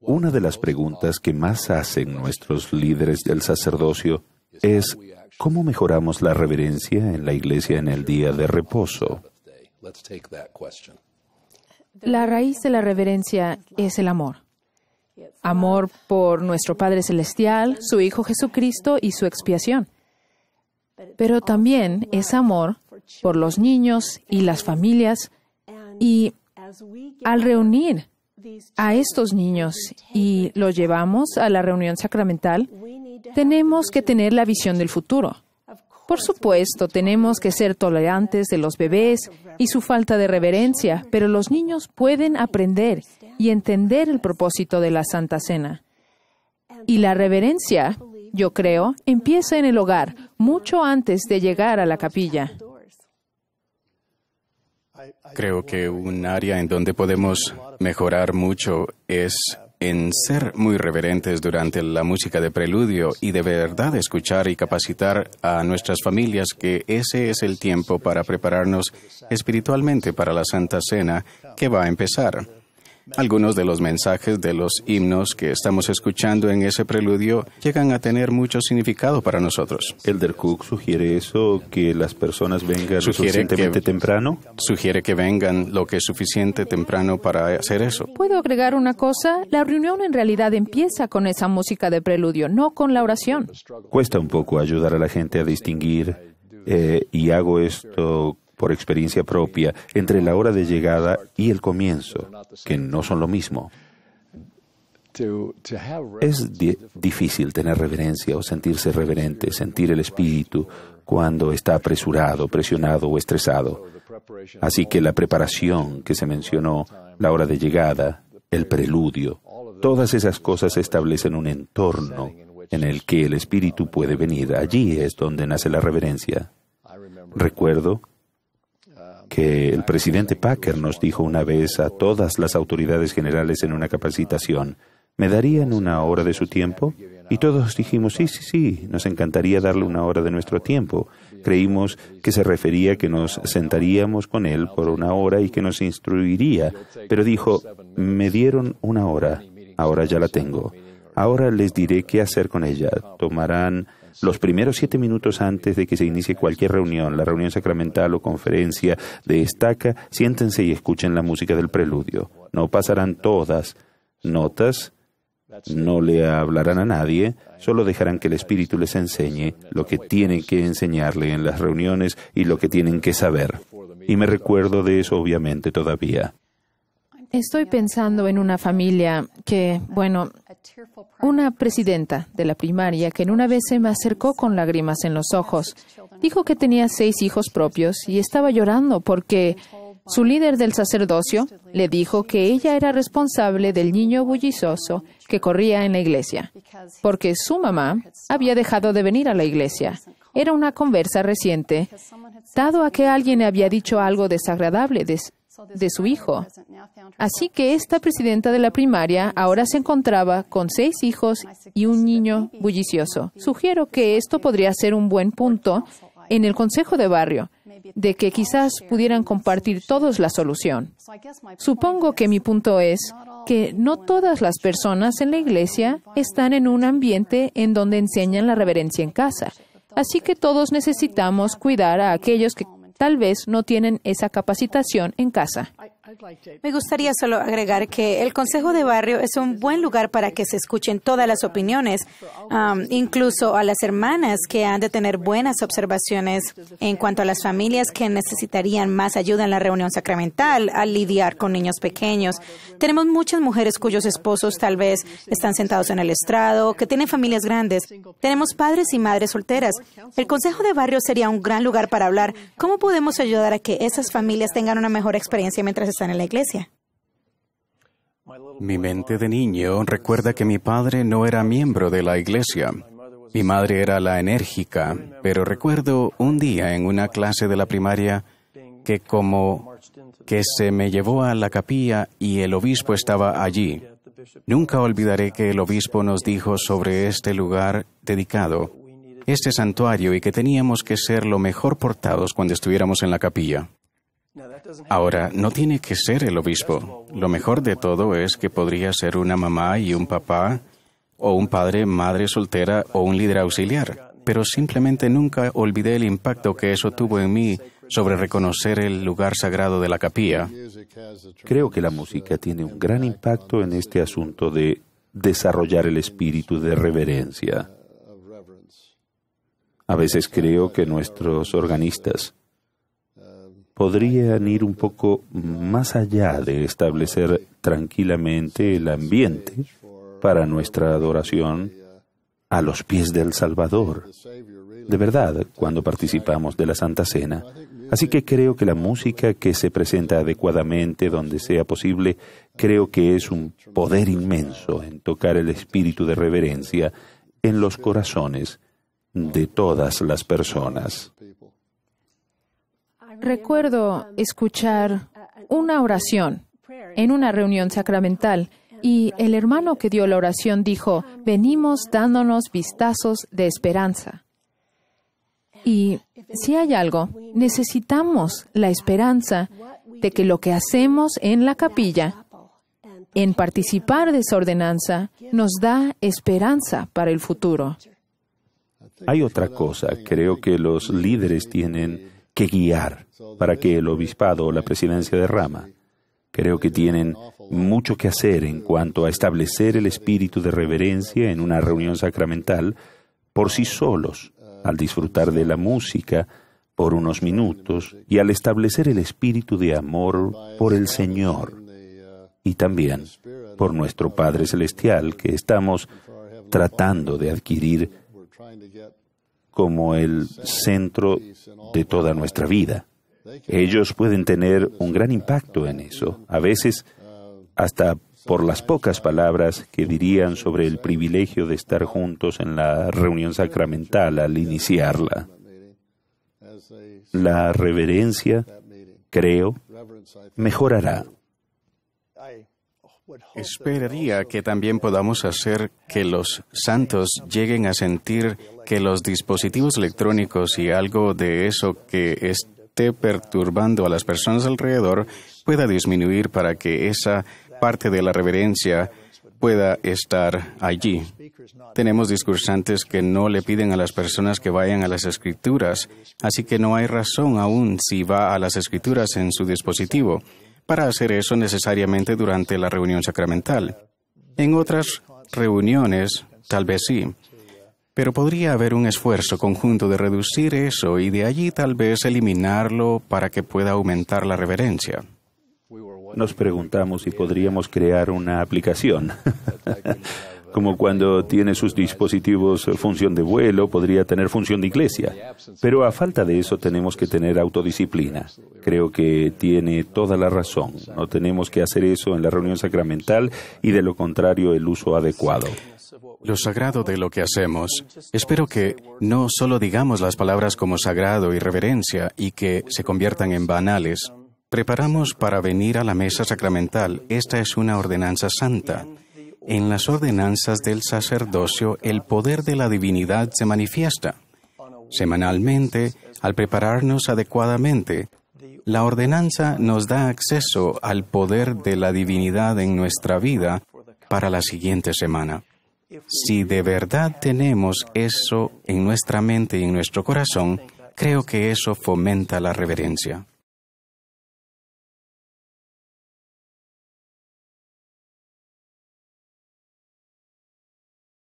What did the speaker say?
Una de las preguntas que más hacen nuestros líderes del sacerdocio es cómo mejoramos la reverencia en la iglesia en el día de reposo. La raíz de la reverencia es el amor. Amor por nuestro Padre Celestial, su Hijo Jesucristo y su expiación. Pero también es amor por los niños y las familias y al reunir a estos niños y los llevamos a la reunión sacramental, tenemos que tener la visión del futuro. Por supuesto, tenemos que ser tolerantes de los bebés y su falta de reverencia, pero los niños pueden aprender y entender el propósito de la Santa Cena. Y la reverencia, yo creo, empieza en el hogar, mucho antes de llegar a la capilla. Creo que un área en donde podemos mejorar mucho es en ser muy reverentes durante la música de preludio y de verdad escuchar y capacitar a nuestras familias que ese es el tiempo para prepararnos espiritualmente para la Santa Cena que va a empezar. Algunos de los mensajes de los himnos que estamos escuchando en ese preludio llegan a tener mucho significado para nosotros. Elder Cook sugiere eso, que las personas vengan suficientemente temprano. Sugiere que vengan lo que es suficiente temprano para hacer eso. Puedo agregar una cosa. La reunión en realidad empieza con esa música de preludio, no con la oración. Cuesta un poco ayudar a la gente a distinguir eh, y hago esto por experiencia propia, entre la hora de llegada y el comienzo, que no son lo mismo. Es difícil tener reverencia o sentirse reverente, sentir el espíritu cuando está apresurado, presionado o estresado. Así que la preparación que se mencionó, la hora de llegada, el preludio, todas esas cosas establecen un entorno en el que el espíritu puede venir. Allí es donde nace la reverencia. Recuerdo que el presidente Packer nos dijo una vez a todas las autoridades generales en una capacitación. ¿Me darían una hora de su tiempo? Y todos dijimos, sí, sí, sí, nos encantaría darle una hora de nuestro tiempo. Creímos que se refería que nos sentaríamos con él por una hora y que nos instruiría, pero dijo, me dieron una hora, ahora ya la tengo. Ahora les diré qué hacer con ella. Tomarán los primeros siete minutos antes de que se inicie cualquier reunión, la reunión sacramental o conferencia de estaca, siéntense y escuchen la música del preludio. No pasarán todas notas, no le hablarán a nadie, solo dejarán que el Espíritu les enseñe lo que tienen que enseñarle en las reuniones y lo que tienen que saber. Y me recuerdo de eso obviamente todavía. Estoy pensando en una familia que, bueno, una presidenta de la primaria que en una vez se me acercó con lágrimas en los ojos. Dijo que tenía seis hijos propios y estaba llorando porque su líder del sacerdocio le dijo que ella era responsable del niño bullizoso que corría en la iglesia, porque su mamá había dejado de venir a la iglesia. Era una conversa reciente, dado a que alguien le había dicho algo desagradable de su hijo. Así que esta presidenta de la primaria ahora se encontraba con seis hijos y un niño bullicioso. Sugiero que esto podría ser un buen punto en el consejo de barrio, de que quizás pudieran compartir todos la solución. Supongo que mi punto es que no todas las personas en la iglesia están en un ambiente en donde enseñan la reverencia en casa. Así que todos necesitamos cuidar a aquellos que Tal vez no tienen esa capacitación en casa. Me gustaría solo agregar que el Consejo de Barrio es un buen lugar para que se escuchen todas las opiniones, incluso a las hermanas que han de tener buenas observaciones en cuanto a las familias que necesitarían más ayuda en la reunión sacramental al lidiar con niños pequeños. Tenemos muchas mujeres cuyos esposos tal vez están sentados en el estrado, que tienen familias grandes. Tenemos padres y madres solteras. El Consejo de Barrio sería un gran lugar para hablar cómo podemos ayudar a que esas familias tengan una mejor experiencia mientras en la iglesia. Mi mente de niño recuerda que mi padre no era miembro de la iglesia. Mi madre era la enérgica, pero recuerdo un día en una clase de la primaria que como que se me llevó a la capilla y el obispo estaba allí. Nunca olvidaré que el obispo nos dijo sobre este lugar dedicado, este santuario y que teníamos que ser lo mejor portados cuando estuviéramos en la capilla. Ahora, no tiene que ser el obispo. Lo mejor de todo es que podría ser una mamá y un papá, o un padre, madre soltera, o un líder auxiliar. Pero simplemente nunca olvidé el impacto que eso tuvo en mí sobre reconocer el lugar sagrado de la capilla. Creo que la música tiene un gran impacto en este asunto de desarrollar el espíritu de reverencia. A veces creo que nuestros organistas podrían ir un poco más allá de establecer tranquilamente el ambiente para nuestra adoración a los pies del Salvador, de verdad, cuando participamos de la Santa Cena. Así que creo que la música que se presenta adecuadamente donde sea posible, creo que es un poder inmenso en tocar el espíritu de reverencia en los corazones de todas las personas. Recuerdo escuchar una oración en una reunión sacramental y el hermano que dio la oración dijo, venimos dándonos vistazos de esperanza. Y si hay algo, necesitamos la esperanza de que lo que hacemos en la capilla, en participar de esa ordenanza, nos da esperanza para el futuro. Hay otra cosa, creo que los líderes tienen que guiar para que el obispado o la presidencia de Rama creo que tienen mucho que hacer en cuanto a establecer el espíritu de reverencia en una reunión sacramental por sí solos, al disfrutar de la música por unos minutos y al establecer el espíritu de amor por el Señor y también por nuestro Padre Celestial que estamos tratando de adquirir como el centro de toda nuestra vida. Ellos pueden tener un gran impacto en eso, a veces hasta por las pocas palabras que dirían sobre el privilegio de estar juntos en la reunión sacramental al iniciarla. La reverencia, creo, mejorará. Esperaría que también podamos hacer que los santos lleguen a sentir que los dispositivos electrónicos y algo de eso que esté perturbando a las personas alrededor pueda disminuir para que esa parte de la reverencia pueda estar allí. Tenemos discursantes que no le piden a las personas que vayan a las escrituras, así que no hay razón aún si va a las escrituras en su dispositivo para hacer eso necesariamente durante la reunión sacramental. En otras reuniones, tal vez sí, pero podría haber un esfuerzo conjunto de reducir eso y de allí tal vez eliminarlo para que pueda aumentar la reverencia. Nos preguntamos si podríamos crear una aplicación como cuando tiene sus dispositivos función de vuelo, podría tener función de iglesia. Pero a falta de eso tenemos que tener autodisciplina. Creo que tiene toda la razón. No tenemos que hacer eso en la reunión sacramental y de lo contrario el uso adecuado. Lo sagrado de lo que hacemos. Espero que no solo digamos las palabras como sagrado y reverencia y que se conviertan en banales. Preparamos para venir a la mesa sacramental. Esta es una ordenanza santa. En las ordenanzas del sacerdocio el poder de la divinidad se manifiesta. Semanalmente, al prepararnos adecuadamente, la ordenanza nos da acceso al poder de la divinidad en nuestra vida para la siguiente semana. Si de verdad tenemos eso en nuestra mente y en nuestro corazón, creo que eso fomenta la reverencia.